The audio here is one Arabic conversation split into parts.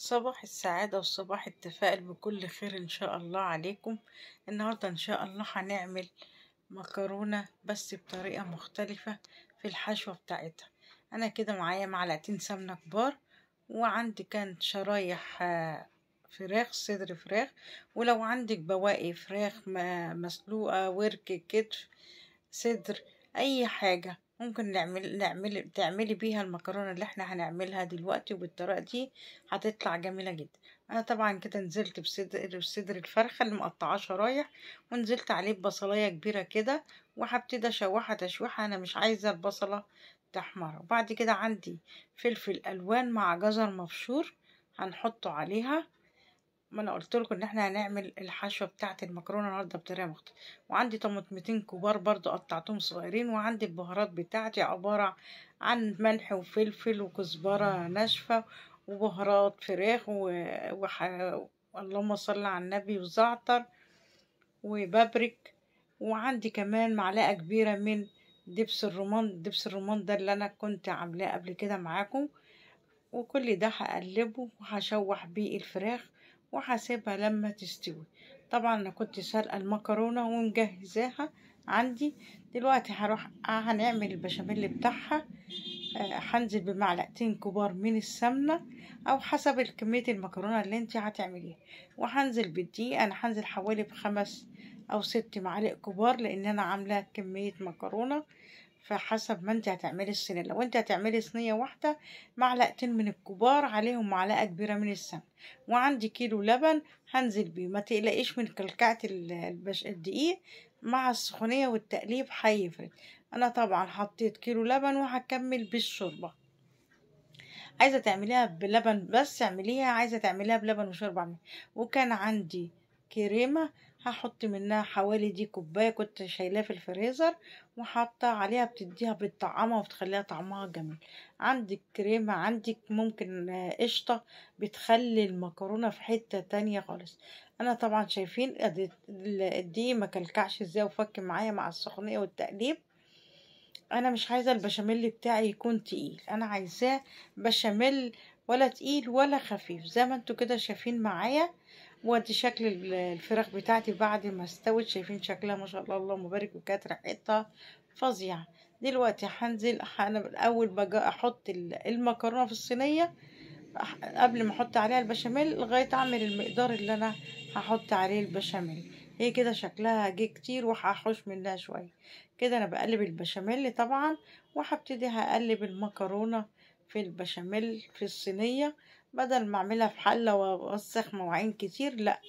صباح السعادة وصباح التفاؤل بكل خير إن شاء الله عليكم النهاردة إن شاء الله هنعمل مكرونة بس بطريقة مختلفة في الحشوة بتاعتها أنا كده معايا معلقتين سمنة كبار وعندي كانت شرايح آه، فراخ صدر فراخ ولو عندك بواقي فراخ مسلوقة ورك كتف صدر أي حاجة ممكن نعمل نعمل تعملي بيها المكرونه اللي احنا هنعملها دلوقتي وبالطريقه دي هتطلع جميله جدا انا طبعا كده نزلت بصدر بصدر الفرخه اللي مقطعاه شرايح ونزلت عليه ببصلايه كبيره كده وهبتدي اشوحها تشويحه انا مش عايزه البصله تحمر وبعد كده عندي فلفل الوان مع جزر مبشور هنحطه عليها ما انا قلت لكم ان احنا هنعمل الحشوه بتاعه المكرونه النهارده بطريقه مختلفه وعندي طماطمتين كبار برضو قطعتهم صغيرين وعندي البهارات بتاعتي عباره عن ملح وفلفل وكزبره ناشفه وبهارات فراخ و... وح... اللهم صل على النبي وزعتر وبابريك وعندي كمان معلقه كبيره من دبس الرمان دبس الرمان ده اللي انا كنت عاملاه قبل كده معاكم وكل ده هقلبه وهشوح بيه الفراخ وهسيبها لما تستوي طبعا انا كنت سالقه المكرونه ومجهزاها عندي دلوقتي هروح آه، هنعمل البشاميل بتاعها آه، هنزل بمعلقتين كبار من السمنه او حسب كميه المكرونه اللي انت هتعمليها وهنزل بالدقيق انا هنزل حوالي بخمس او ست معالق كبار لان انا عامله كميه مكرونه فحسب ما انت هتعملي الصينية لو انت هتعملي صينية واحدة معلقتين من الكبار عليهم معلقة كبيرة من السمن وعندي كيلو لبن هنزل بيه ما تقلقيش من كلكعة الدقيق مع السخونية والتقليب هيفرق انا طبعا حطيت كيلو لبن وهكمل بالشوربة عايزة تعمليها بلبن بس اعمليها عايزة تعمليها بلبن وشوربة وكان عندي كريمة هحط منها حوالي دي كوباية كنت شايلاه في الفريزر وحاطة عليها بتديها بتطعمها وبتخليها طعمها جميل عندك كريمة عندك ممكن آه، قشطة بتخلي المكرونة في حتة تانية خالص انا طبعا شايفين دي إيه ما كلكعش ازاي وفك معايا مع السخنية والتقليب انا مش عايزة البشاميل بتاعي يكون تقيل انا عايزاه بشاميل ولا تقيل ولا خفيف زي ما انتوا كده شايفين معايا وادي شكل الفراخ بتاعتي بعد ما استوت شايفين شكلها ما شاء الله اللهم بارك وكانت ريحتها فظيعه دلوقتي هنزل انا اول ما احط المكرونه في الصينيه قبل ما احط عليها البشاميل لغايه اعمل المقدار اللي انا هحط عليه البشاميل هي كده شكلها جه كتير وهحوش منها شويه كده انا بقلب البشاميل طبعا وهبتدي هقلب المكرونه في البشاميل في الصينيه بدل ما اعملها في حله واوسخ مواعين كتير لا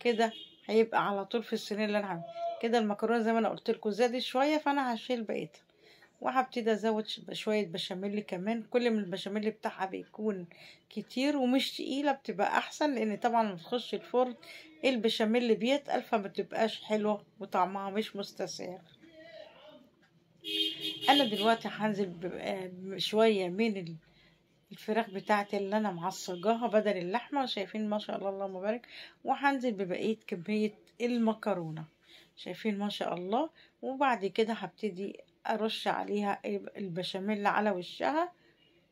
كده هيبقى على طول في الصينيه اللي انا عامله كده المكرونه زي ما انا قلت لكم زادت شويه فانا هشيل بقيتها وهبتدي ازود شويه بشاميل كمان كل ما البشاميل بتاعها بيكون كتير ومش تقيله بتبقى احسن لان طبعا لما تخش الفرن البشاميل بيتقل فما بتبقاش حلوه وطعمها مش مستساغ انا دلوقتي هنزل آه، شويه من الفراخ بتاعتي اللي انا معصجاها بدل اللحمه شايفين ما شاء الله اللهم بارك وهنزل ببقيه كميه المكرونه شايفين ما شاء الله وبعد كده هبتدي ارش عليها البشاميل على وشها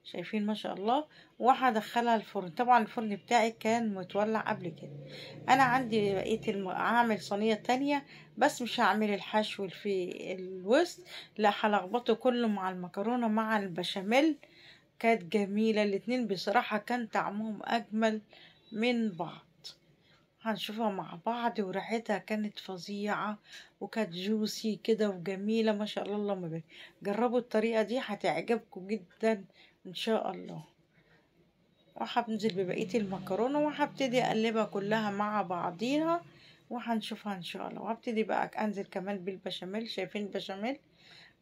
شايفين ما شاء الله وهدخلها الفرن طبعا الفرن بتاعي كان متولع قبل كده انا عندي بقيه الم... هعمل صينيه تانية بس مش هعمل الحشو في الوسط لا هلخبطه كله مع المكرونه مع البشاميل كانت جميلة الاتنين بصراحة كان طعمهم أجمل من بعض هنشوفها مع بعض وريحتها كانت فظيعة وكانت جوسي كده وجميلة ما شاء الله اللهم بارك جربوا الطريقة دي هتعجبكم جدا ان شاء الله وهبنزل ببقية المكرونة وهبتدي اقلبها كلها مع بعضيها وهنشوفها ان شاء الله وهبتدي بقى انزل كمان بالبشاميل شايفين البشاميل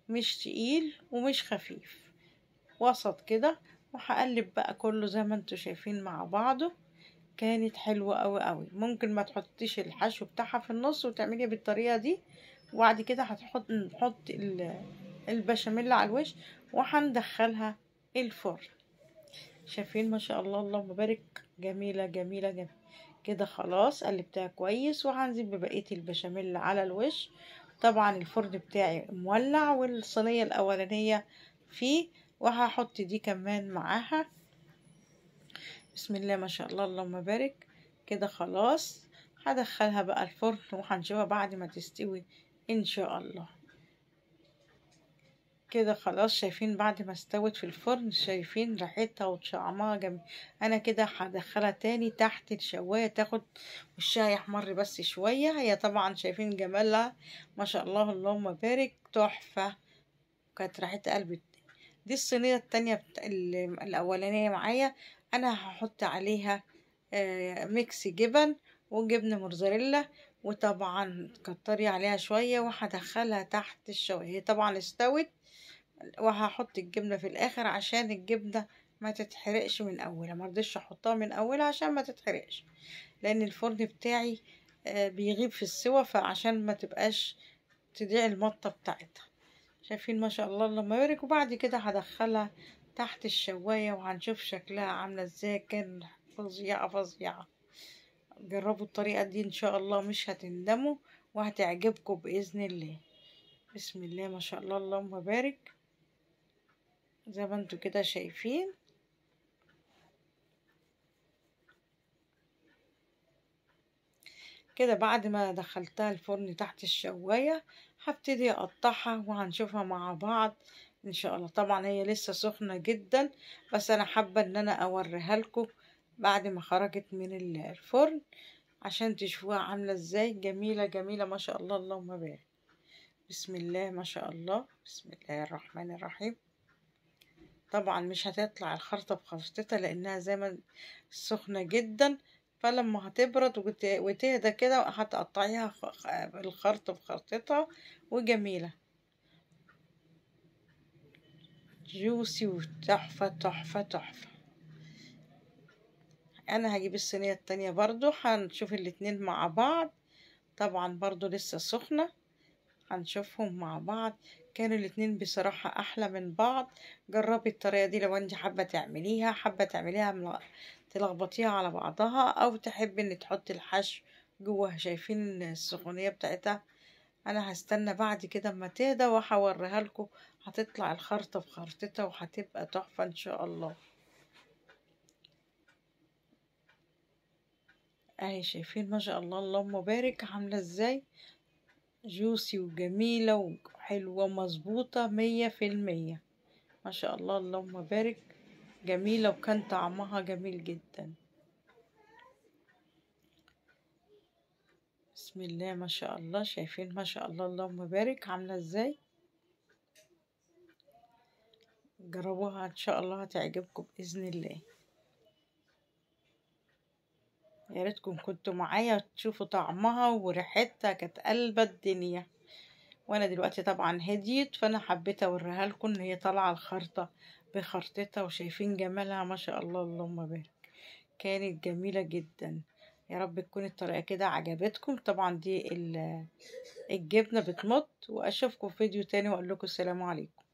مش تقيل ومش خفيف وسط كده وهقلب بقى كله زي ما انتوا شايفين مع بعضه كانت حلوة قوي قوي ممكن ما تحطيش الحشو بتاعها في النص وتعمليها بالطريقة دي وبعد كده هتحط نحط البشاميل على الوش وهندخلها الفرن شايفين ما شاء الله اللهم بارك جميلة جميلة جميلة كده خلاص قلبتها كويس وهنزل ببقية البشاميل على الوش طبعا الفرن بتاعي مولع والصينية الاولانية فيه وهحط دي كمان معاها بسم الله ما شاء الله اللهم بارك كده خلاص هدخلها بقى الفرن وهنشوفها بعد ما تستوي ان شاء الله كده خلاص شايفين بعد ما استوت في الفرن شايفين ريحتها وطعمها جميل انا كده هدخلها تاني تحت الشوايه تاخد وشها يحمر بس شويه هي طبعا شايفين جمالها ما شاء الله اللهم بارك تحفه كانت ريحتها قلبت دي الصينية التانية بت... الأولانية معايا أنا هحط عليها آه، ميكس جبن وجبن موزاريلا وطبعا كتري عليها شوية وهدخلها تحت الشواية هي طبعا استوت وهحط الجبنة في الآخر عشان الجبنة ما تتحرقش من أولها مرضيش أحطها من أولها عشان ما تتحرقش لأن الفرن بتاعي آه، بيغيب في السوا فعشان ما تبقاش تضيع المطة بتاعتها شايفين ما شاء الله اللهم بارك وبعد كده هدخلها تحت الشواية وهنشوف شكلها عاملة ازاي كان فظيعة فظيعة جربوا الطريقة دي ان شاء الله مش هتندموا وهتعجبكم بإذن الله بسم الله ما شاء الله اللهم بارك زي ما انتوا كده شايفين كده بعد ما دخلتها الفرن تحت الشواية هبتدي اقطعها وهنشوفها مع بعض ان شاء الله طبعا هي لسه سخنة جدا بس انا حابة ان انا اوريها لكم بعد ما خرجت من الفرن عشان تشوفوها عاملة ازاي جميلة جميلة ما شاء الله اللهم بارك بسم الله ما شاء الله بسم الله الرحمن الرحيم طبعا مش هتطلع الخرطة بخرطتها لانها زي ما سخنة جدا فلما هتبرد وتهدى كده هتقطعيها بالخرط بخرطتها وجميلة جوسي وتحفة تحفة تحفة انا هجيب الصينية التانية برضو هنشوف الاتنين مع بعض طبعا برضو لسه سخنة هنشوفهم مع بعض كانوا الاتنين بصراحة أحلى من بعض جربي الطريقة دي لو انت حابة تعمليها حابة تعمليها تلخبطيها على بعضها أو تحبي ان تحطي الحشو جوه شايفين السخونية بتاعتها أنا هستنى بعد كده اما تهدى وهوريها لكم هتطلع الخرطة بخرطتها وهتبقى تحفة إن شاء الله اهي شايفين ما شاء الله اللهم بارك عاملة ازاي جوسي وجميلة وحلوة مظبوطة مية في المية ما شاء الله اللهم بارك جميلة وكان طعمها جميل جدا بسم الله ما شاء الله شايفين ما شاء الله اللهم بارك عاملة ازاي جربوها ان شاء الله هتعجبكم باذن الله يا ريتكم كنتوا معايا تشوفوا طعمها وريحتها كانت قلبة الدنيا وانا دلوقتي طبعا هديت فانا حبيت اوريها لكم ان هي طالعه الخرطه بخرطتها وشايفين جمالها ما شاء الله اللهم بارك كانت جميله جدا يا رب تكون الطريقه كده عجبتكم طبعا دي الجبنه بتمط واشوفكم في فيديو تاني واقول لكم السلام عليكم